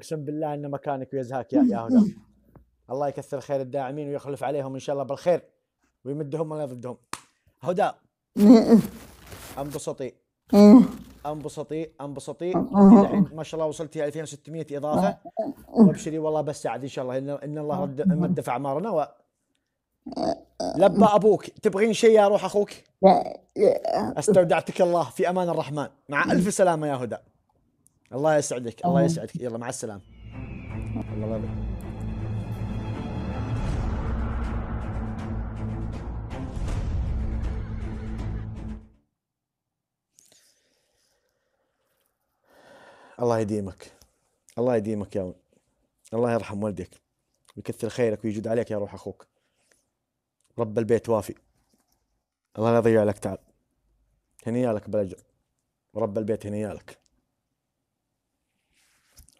اقسم بالله ان مكانك ويزهاك يا يا هنا الله يكثر خير الداعمين ويخلف عليهم ان شاء الله بالخير ويمدهم ولا ضدهم هدى انبسطي انبسطي انبسطي الحين ما شاء الله وصلتي 2600 اضافه وابشري والله بس سعد ان شاء الله ان, إن الله رد مد في اعمارنا و... لبى ابوك تبغين شيء يا روح اخوك استودعتك الله في امان الرحمن مع الف سلامه يا هدى الله يسعدك الله يسعدك يلا مع السلامه الله الله يديمك الله يديمك يا ون الله يرحم والدك ويكثر خيرك ويجود عليك يا روح اخوك رب البيت وافي الله لا يضيع لك تعب هنيالك بلجر ورب البيت هنيالك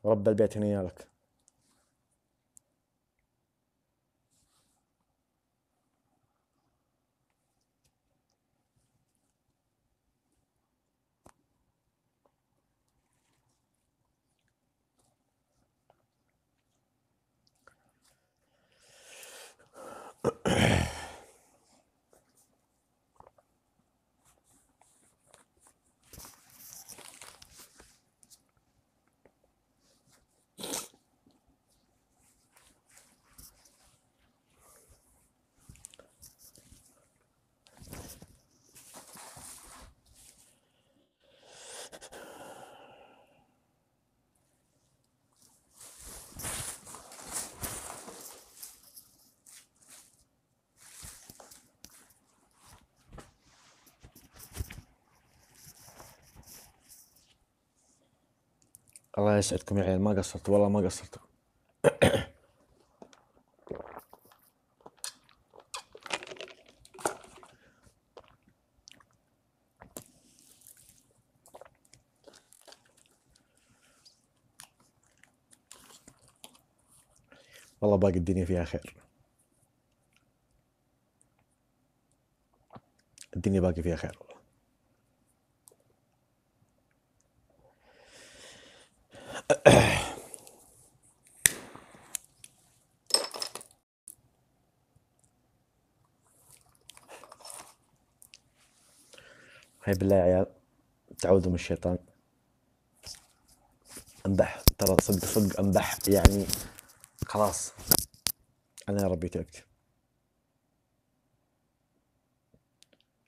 رب البيت هنا الله يسعدكم يا عيال ما قصرت والله ما قصرت والله باقي الدنيا فيها خير الدنيا باقي فيها خير والله هاي بالله يا عيال تعوذوا من الشيطان انبح ترى صدق صدق انبح يعني خلاص انا يا ربي تعبت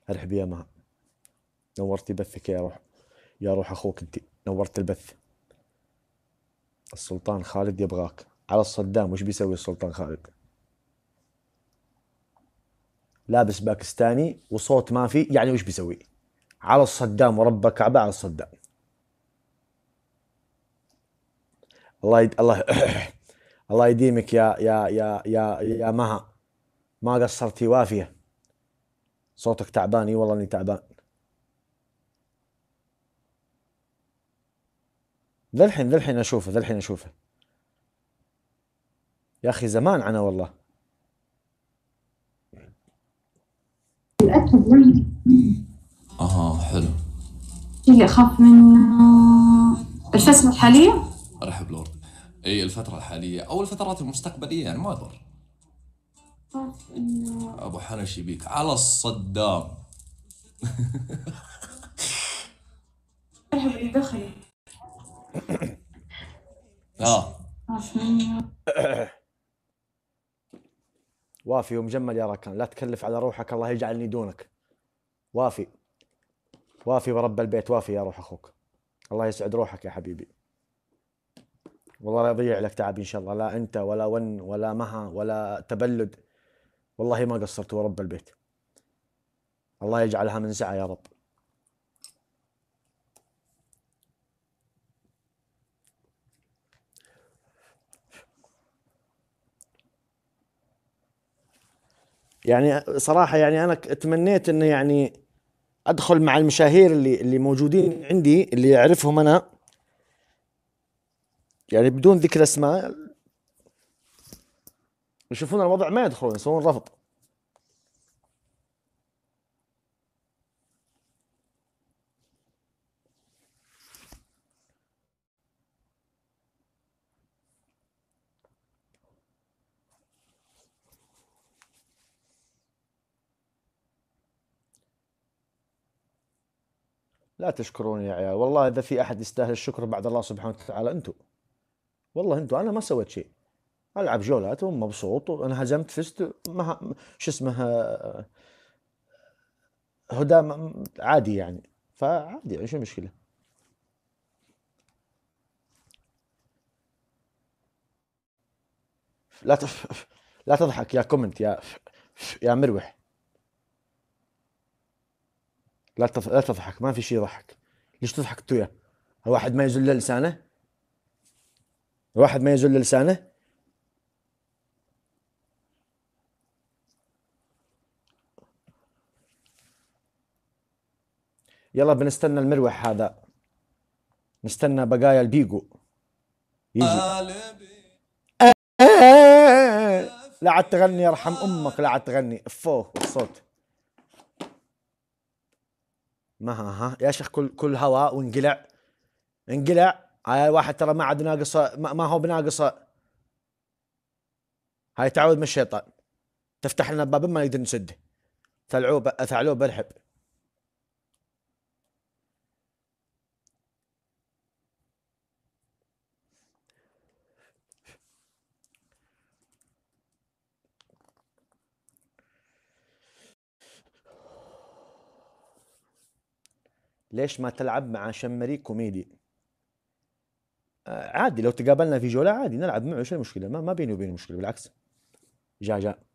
ارحب يا مها نورتي بثك يا روح يا روح اخوك انت نورت البث السلطان خالد يبغاك على الصدام وش بيسوي السلطان خالد لابس باكستاني وصوت ما في يعني وش بيسوي على الصدام ورب كعبه على الصدام الله يد... الله الله يديمك يا يا يا يا يا مها ما قصرتي وافيه صوتك تعبان اي والله اني تعبان للحين للحين اشوفه للحين اشوفه يا اخي زمان عنا والله اها حلو اللي اخاف من الفتره الحاليه رحب لورد اي الفتره الحاليه او الفترات المستقبليه يعني ما يضر ابو حنش يبيك على الصدام ارحب اللي دخلي آه. اه وافي ومجمل يا ركان لا تكلف على روحك الله يجعلني دونك وافي وافي ورب البيت وافي يا روح اخوك الله يسعد روحك يا حبيبي والله لا يضيع لك تعب ان شاء الله لا انت ولا ون ولا مها ولا تبلد والله ما قصرت ورب البيت الله يجعلها من سعه يا رب يعني صراحه يعني انا تمنيت انه يعني ادخل مع المشاهير اللي اللي موجودين عندي اللي اعرفهم انا يعني بدون ذكر اسماء يشوفون الوضع ما يدخلون يسوون رفض لا تشكروني يا عيال والله اذا في احد يستاهل الشكر بعد الله سبحانه وتعالى انتم والله انتم انا ما سويت شيء العب جولات ومبسوط وانا هزمت فزت ما شو اسمه هدى عادي يعني فعادي يعني شو المشكله لا لا تضحك يا كومنت يا يا مروح لا لا تضحك ما في شيء يضحك ليش تضحك انت وياه؟ ما يزل لسانه واحد ما يزل لسانه يلا بنستنى المروح هذا نستنى بقايا البيجو يجي آه، لا عاد تغني يرحم امك لا عاد تغني افوه الصوت ما ها, ها يا شيخ كل كل هواء وانقلع انقلع هاي واحد ترى ما عاد ناقصه ما, ما هو بناقصه هاي تعود من الشيطان تفتح لنا باب ما يقدر نسده ثعلوبه ثعلوبه الحب ليش ما تلعب مع شمري كوميدي آه، عادي لو تقابلنا في جوله عادي نلعب معه شو المشكله ما, ما بيني وبينه مشكله بالعكس جا جا